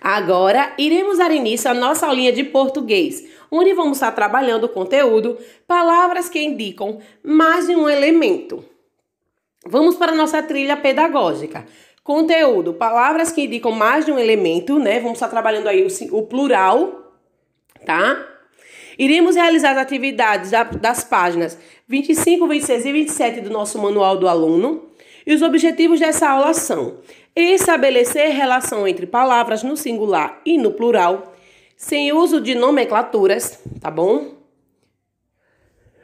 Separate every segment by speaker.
Speaker 1: Agora, iremos dar início à nossa aulinha de português, onde vamos estar trabalhando o conteúdo palavras que indicam mais de um elemento. Vamos para a nossa trilha pedagógica. Conteúdo, palavras que indicam mais de um elemento, né? Vamos estar trabalhando aí o, o plural, tá? Iremos realizar as atividades das páginas 25, 26 e 27 do nosso Manual do Aluno, e os objetivos dessa aula são estabelecer relação entre palavras no singular e no plural, sem uso de nomenclaturas, tá bom?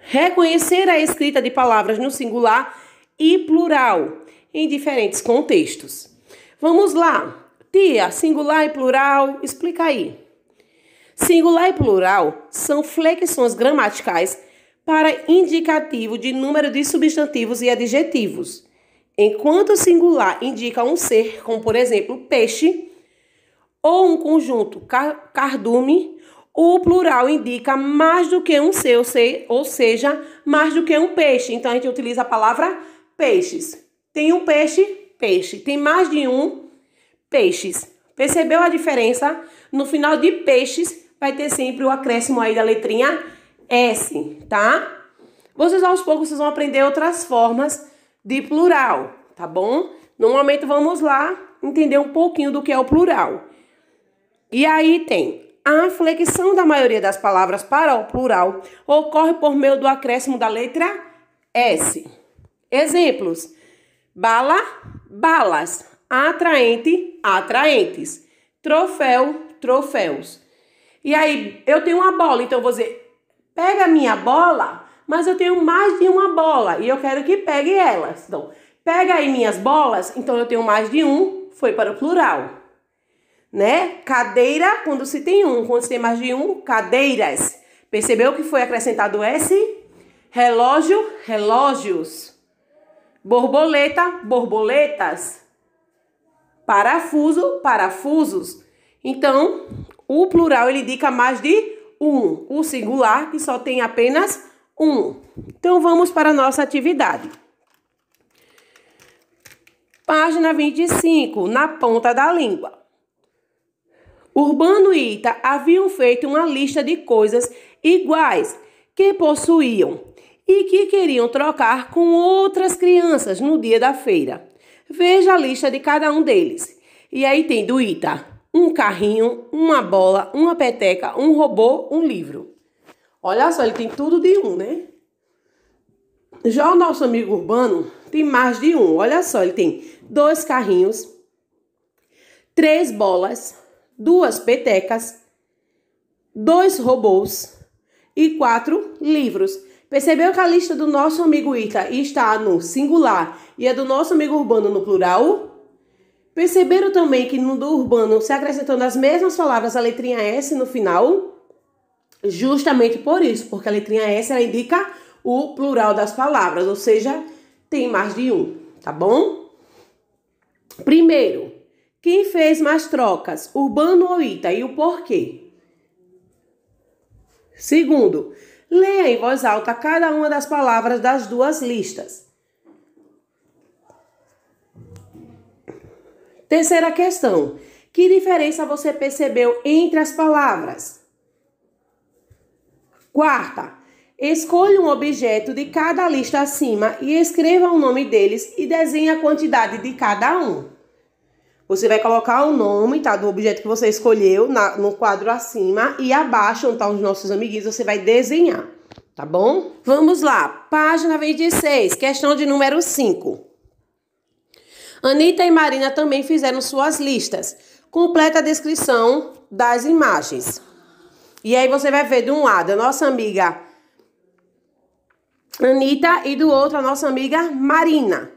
Speaker 1: Reconhecer a escrita de palavras no singular e plural em diferentes contextos. Vamos lá. Tia, singular e plural, explica aí. Singular e plural são flexões gramaticais para indicativo de número de substantivos e adjetivos Enquanto o singular indica um ser, como por exemplo peixe, ou um conjunto cardume, o plural indica mais do que um ser, ou seja, mais do que um peixe. Então a gente utiliza a palavra peixes. Tem um peixe, peixe. Tem mais de um, peixes. Percebeu a diferença? No final de peixes vai ter sempre o acréscimo aí da letrinha S, tá? Vocês aos poucos vocês vão aprender outras formas de plural, tá bom? No momento vamos lá entender um pouquinho do que é o plural. E aí tem a flexão da maioria das palavras para o plural ocorre por meio do acréscimo da letra S. Exemplos: bala, balas, atraente, atraentes, troféu, troféus. E aí eu tenho uma bola, então eu vou dizer: pega minha bola, mas eu tenho mais de uma bola e eu quero que pegue elas. Então, pega aí minhas bolas, então eu tenho mais de um, foi para o plural. Né? Cadeira, quando se tem um, quando se tem mais de um, cadeiras. Percebeu que foi acrescentado S? Relógio, relógios. Borboleta, borboletas. Parafuso, parafusos. Então, o plural ele indica mais de um. O singular, que só tem apenas 1. Então vamos para a nossa atividade. Página 25, na ponta da língua. Urbano e Ita haviam feito uma lista de coisas iguais que possuíam e que queriam trocar com outras crianças no dia da feira. Veja a lista de cada um deles. E aí tem do Ita um carrinho, uma bola, uma peteca, um robô, um livro. Olha só, ele tem tudo de um, né? Já o nosso amigo urbano tem mais de um. Olha só, ele tem dois carrinhos, três bolas, duas petecas, dois robôs e quatro livros. Percebeu que a lista do nosso amigo Ita está no singular e a do nosso amigo Urbano no plural? Perceberam também que no do Urbano se acrescentando as mesmas palavras a letrinha S no final? Justamente por isso, porque a letrinha S ela indica o plural das palavras, ou seja, tem mais de um, tá bom? Primeiro, quem fez mais trocas, Urbano ou Ita, e o porquê? Segundo, leia em voz alta cada uma das palavras das duas listas. Terceira questão: que diferença você percebeu entre as palavras? Quarta, escolha um objeto de cada lista acima e escreva o nome deles e desenhe a quantidade de cada um. Você vai colocar o nome tá, do objeto que você escolheu na, no quadro acima e abaixo, onde estão tá os nossos amiguinhos, você vai desenhar, tá bom? Vamos lá, página 26, questão de número 5. Anitta e Marina também fizeram suas listas. Completa a descrição das imagens. E aí você vai ver de um lado a nossa amiga Anitta e do outro a nossa amiga Marina.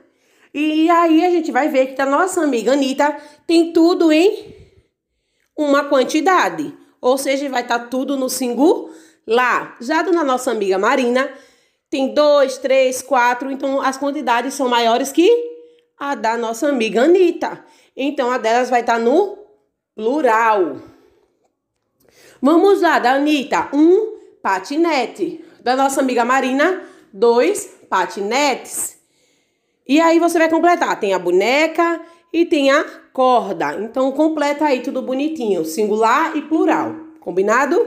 Speaker 1: E aí a gente vai ver que a nossa amiga Anitta tem tudo em uma quantidade. Ou seja, vai estar tá tudo no singular. Já do nossa amiga Marina, tem dois, três, quatro. Então as quantidades são maiores que a da nossa amiga Anitta. Então a delas vai estar tá no plural. Vamos lá, da Anitta, um patinete. Da nossa amiga Marina, dois patinetes. E aí você vai completar. Tem a boneca e tem a corda. Então completa aí tudo bonitinho, singular e plural. Combinado?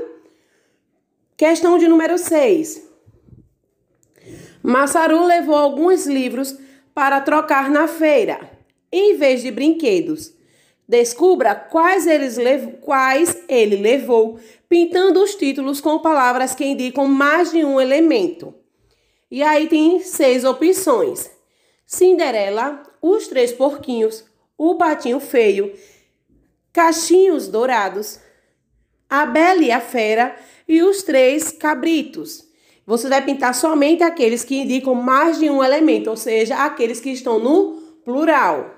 Speaker 1: Questão de número 6. Massaru levou alguns livros para trocar na feira, em vez de brinquedos. Descubra quais, eles quais ele levou, pintando os títulos com palavras que indicam mais de um elemento. E aí tem seis opções: Cinderela, Os Três Porquinhos, O Patinho Feio, Cachinhos Dourados, A Bela e a Fera e Os Três Cabritos. Você vai pintar somente aqueles que indicam mais de um elemento, ou seja, aqueles que estão no plural.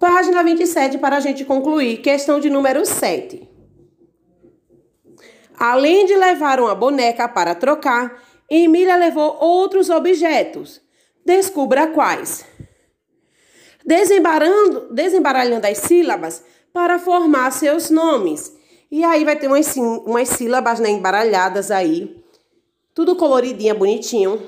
Speaker 1: Página 27 para a gente concluir, questão de número 7. Além de levar uma boneca para trocar, Emília levou outros objetos. Descubra quais. Desembarando, desembaralhando as sílabas para formar seus nomes. E aí vai ter umas, umas sílabas né, embaralhadas aí. Tudo coloridinha, bonitinho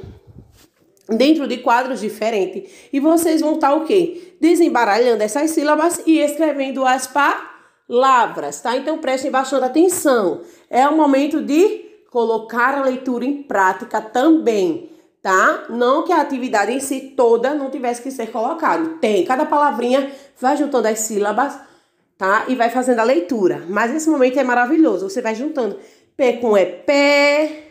Speaker 1: dentro de quadros diferentes. E vocês vão estar tá o quê? Desembaralhando essas sílabas e escrevendo as palavras, tá? Então prestem bastante atenção. É o momento de colocar a leitura em prática também, tá? Não que a atividade em si toda não tivesse que ser colocada. Tem, cada palavrinha vai juntando as sílabas, tá? E vai fazendo a leitura. Mas esse momento é maravilhoso. Você vai juntando P com EP,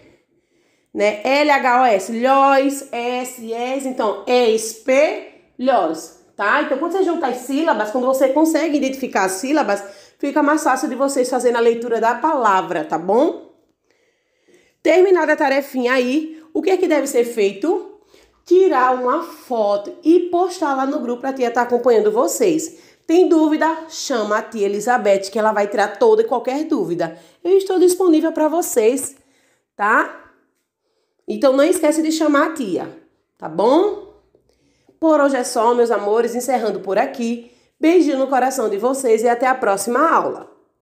Speaker 1: né? L-H-O-S, LHOS, S, S, então espelhos, tá? Então quando você junta as sílabas, quando você consegue identificar as sílabas, fica mais fácil de vocês fazerem a leitura da palavra, tá bom? Terminada a tarefinha aí, o que é que deve ser feito? Tirar uma foto e postar lá no grupo a tia estar tá acompanhando vocês. Tem dúvida? Chama a tia Elizabeth que ela vai tirar toda e qualquer dúvida. Eu estou disponível para vocês, tá? Então não esquece de chamar a tia, tá bom? Por hoje é só, meus amores, encerrando por aqui. Beijinho no coração de vocês e até a próxima aula.